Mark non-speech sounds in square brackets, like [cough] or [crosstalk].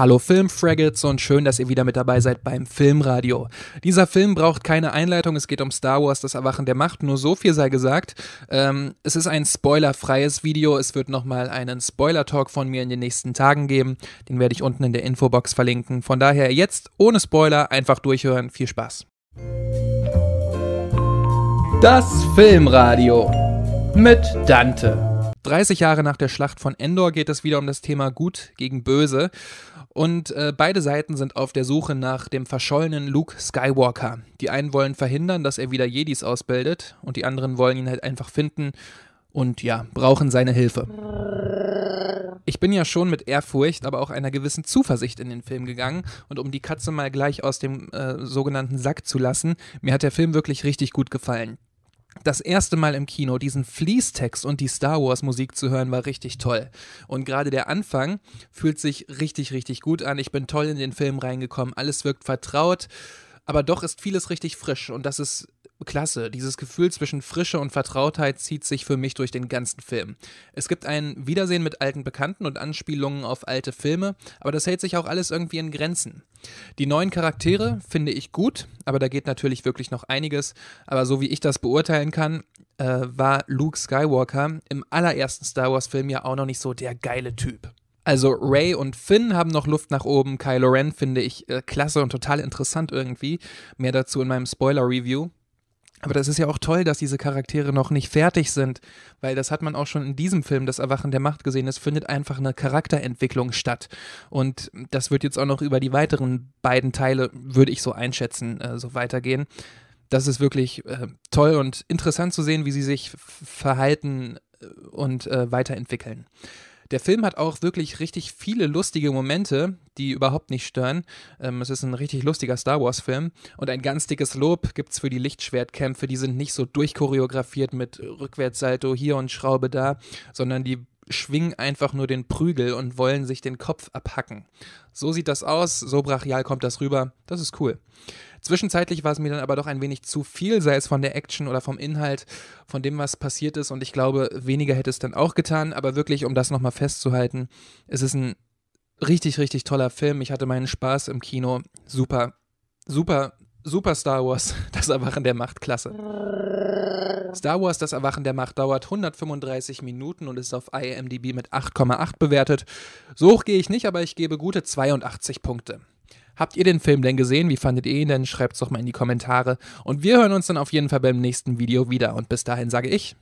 Hallo Filmfraggots und schön, dass ihr wieder mit dabei seid beim Filmradio. Dieser Film braucht keine Einleitung, es geht um Star Wars, das Erwachen der Macht, nur so viel sei gesagt. Ähm, es ist ein spoilerfreies Video, es wird nochmal einen Spoiler-Talk von mir in den nächsten Tagen geben, den werde ich unten in der Infobox verlinken. Von daher jetzt ohne Spoiler einfach durchhören, viel Spaß. Das Filmradio mit Dante. 30 Jahre nach der Schlacht von Endor geht es wieder um das Thema Gut gegen Böse. Und äh, beide Seiten sind auf der Suche nach dem verschollenen Luke Skywalker. Die einen wollen verhindern, dass er wieder Jedis ausbildet, und die anderen wollen ihn halt einfach finden und ja, brauchen seine Hilfe. Ich bin ja schon mit Ehrfurcht, aber auch einer gewissen Zuversicht in den Film gegangen. Und um die Katze mal gleich aus dem äh, sogenannten Sack zu lassen, mir hat der Film wirklich richtig gut gefallen das erste Mal im Kino diesen Fließtext und die Star Wars Musik zu hören, war richtig toll. Und gerade der Anfang fühlt sich richtig, richtig gut an. Ich bin toll in den Film reingekommen, alles wirkt vertraut, aber doch ist vieles richtig frisch und das ist klasse. Dieses Gefühl zwischen Frische und Vertrautheit zieht sich für mich durch den ganzen Film. Es gibt ein Wiedersehen mit alten Bekannten und Anspielungen auf alte Filme, aber das hält sich auch alles irgendwie in Grenzen. Die neuen Charaktere finde ich gut, aber da geht natürlich wirklich noch einiges. Aber so wie ich das beurteilen kann, äh, war Luke Skywalker im allerersten Star Wars-Film ja auch noch nicht so der geile Typ. Also Ray und Finn haben noch Luft nach oben. Kylo Ren finde ich äh, klasse und total interessant irgendwie. Mehr dazu in meinem Spoiler-Review. Aber das ist ja auch toll, dass diese Charaktere noch nicht fertig sind, weil das hat man auch schon in diesem Film, das Erwachen der Macht, gesehen. Es findet einfach eine Charakterentwicklung statt. Und das wird jetzt auch noch über die weiteren beiden Teile, würde ich so einschätzen, äh, so weitergehen. Das ist wirklich äh, toll und interessant zu sehen, wie sie sich verhalten äh, und äh, weiterentwickeln. Der Film hat auch wirklich richtig viele lustige Momente, die überhaupt nicht stören. Ähm, es ist ein richtig lustiger Star Wars-Film und ein ganz dickes Lob gibt es für die Lichtschwertkämpfe. Die sind nicht so durchchoreografiert mit Rückwärtssalto hier und Schraube da, sondern die schwingen einfach nur den Prügel und wollen sich den Kopf abhacken. So sieht das aus, so brachial kommt das rüber, das ist cool. Zwischenzeitlich war es mir dann aber doch ein wenig zu viel, sei es von der Action oder vom Inhalt, von dem, was passiert ist. Und ich glaube, weniger hätte es dann auch getan. Aber wirklich, um das nochmal festzuhalten, es ist ein richtig, richtig toller Film. Ich hatte meinen Spaß im Kino. Super, super Super Star Wars, [laughs] das Erwachen der Macht, klasse. Star Wars, das Erwachen der Macht dauert 135 Minuten und ist auf IMDb mit 8,8 bewertet. So hoch gehe ich nicht, aber ich gebe gute 82 Punkte. Habt ihr den Film denn gesehen? Wie fandet ihr ihn denn? Schreibt es doch mal in die Kommentare. Und wir hören uns dann auf jeden Fall beim nächsten Video wieder. Und bis dahin sage ich.